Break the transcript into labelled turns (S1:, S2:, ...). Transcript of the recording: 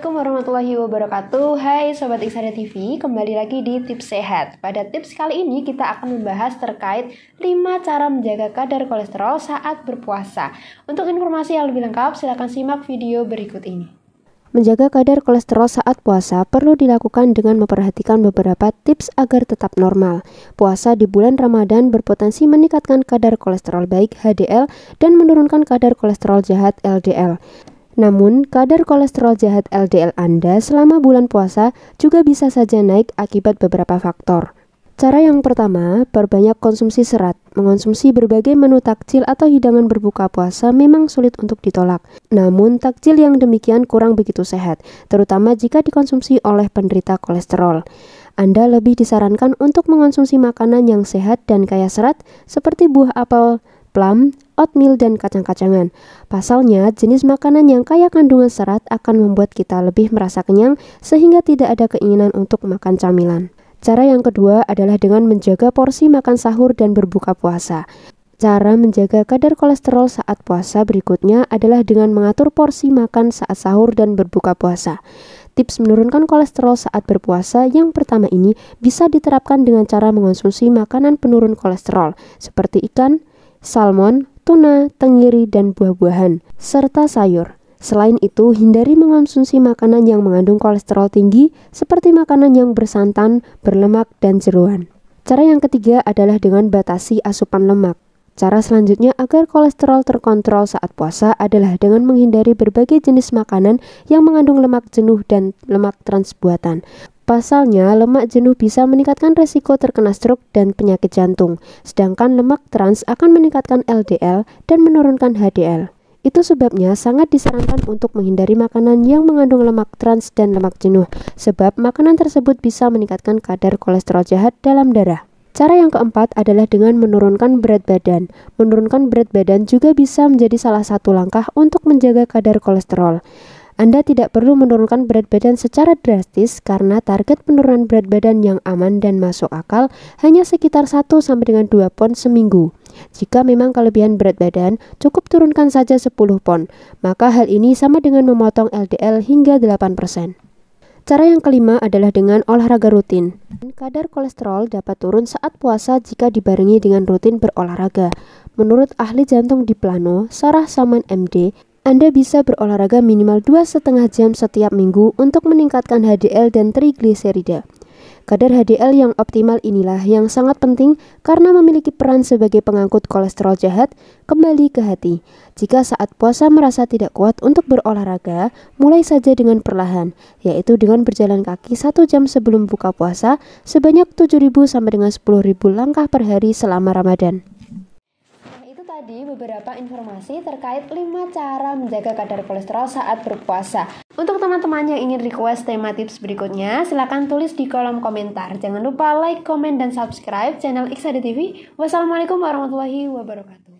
S1: Assalamualaikum warahmatullahi wabarakatuh Hai Sobat Iksada TV, kembali lagi di Tips Sehat Pada tips kali ini kita akan membahas terkait 5 cara menjaga kadar kolesterol saat berpuasa Untuk informasi yang lebih lengkap silahkan simak video berikut ini Menjaga kadar kolesterol saat puasa perlu dilakukan dengan memperhatikan beberapa tips agar tetap normal. Puasa di bulan Ramadan berpotensi meningkatkan kadar kolesterol baik HDL dan menurunkan kadar kolesterol jahat LDL. Namun, kadar kolesterol jahat LDL Anda selama bulan puasa juga bisa saja naik akibat beberapa faktor. Cara yang pertama, perbanyak konsumsi serat. Mengonsumsi berbagai menu takjil atau hidangan berbuka puasa memang sulit untuk ditolak. Namun, takjil yang demikian kurang begitu sehat, terutama jika dikonsumsi oleh penderita kolesterol. Anda lebih disarankan untuk mengonsumsi makanan yang sehat dan kaya serat seperti buah apel, plum, oatmeal, dan kacang-kacangan. Pasalnya, jenis makanan yang kaya kandungan serat akan membuat kita lebih merasa kenyang sehingga tidak ada keinginan untuk makan camilan. Cara yang kedua adalah dengan menjaga porsi makan sahur dan berbuka puasa. Cara menjaga kadar kolesterol saat puasa berikutnya adalah dengan mengatur porsi makan saat sahur dan berbuka puasa. Tips menurunkan kolesterol saat berpuasa yang pertama ini bisa diterapkan dengan cara mengonsumsi makanan penurun kolesterol seperti ikan, salmon, tuna, tenggiri, dan buah-buahan, serta sayur. Selain itu, hindari mengonsumsi makanan yang mengandung kolesterol tinggi seperti makanan yang bersantan, berlemak, dan jeruan. Cara yang ketiga adalah dengan batasi asupan lemak. Cara selanjutnya agar kolesterol terkontrol saat puasa adalah dengan menghindari berbagai jenis makanan yang mengandung lemak jenuh dan lemak transbuatan. Pasalnya, lemak jenuh bisa meningkatkan risiko terkena stroke dan penyakit jantung, sedangkan lemak trans akan meningkatkan LDL dan menurunkan HDL. Itu sebabnya sangat disarankan untuk menghindari makanan yang mengandung lemak trans dan lemak jenuh, sebab makanan tersebut bisa meningkatkan kadar kolesterol jahat dalam darah. Cara yang keempat adalah dengan menurunkan berat badan. Menurunkan berat badan juga bisa menjadi salah satu langkah untuk menjaga kadar kolesterol. Anda tidak perlu menurunkan berat badan secara drastis karena target penurunan berat badan yang aman dan masuk akal hanya sekitar 1 sampai dengan 2 pon seminggu. Jika memang kelebihan berat badan, cukup turunkan saja 10 pon. Maka hal ini sama dengan memotong LDL hingga 8%. Cara yang kelima adalah dengan olahraga rutin. Kadar kolesterol dapat turun saat puasa jika dibarengi dengan rutin berolahraga. Menurut ahli jantung di Plano, Sarah Saman MD, Anda bisa berolahraga minimal 2,5 jam setiap minggu untuk meningkatkan HDL dan trigliserida. Kadar HDL yang optimal inilah yang sangat penting karena memiliki peran sebagai pengangkut kolesterol jahat kembali ke hati. Jika saat puasa merasa tidak kuat untuk berolahraga, mulai saja dengan perlahan, yaitu dengan berjalan kaki satu jam sebelum buka puasa sebanyak 7.000 sampai dengan 10.000 langkah per hari selama Ramadan nah, tadi beberapa informasi terkait 5 cara menjaga kadar kolesterol saat berpuasa. Untuk teman-teman yang ingin request tema tips berikutnya, silahkan tulis di kolom komentar. Jangan lupa like, comment, dan subscribe channel Iksadi TV. Wassalamualaikum warahmatullahi wabarakatuh.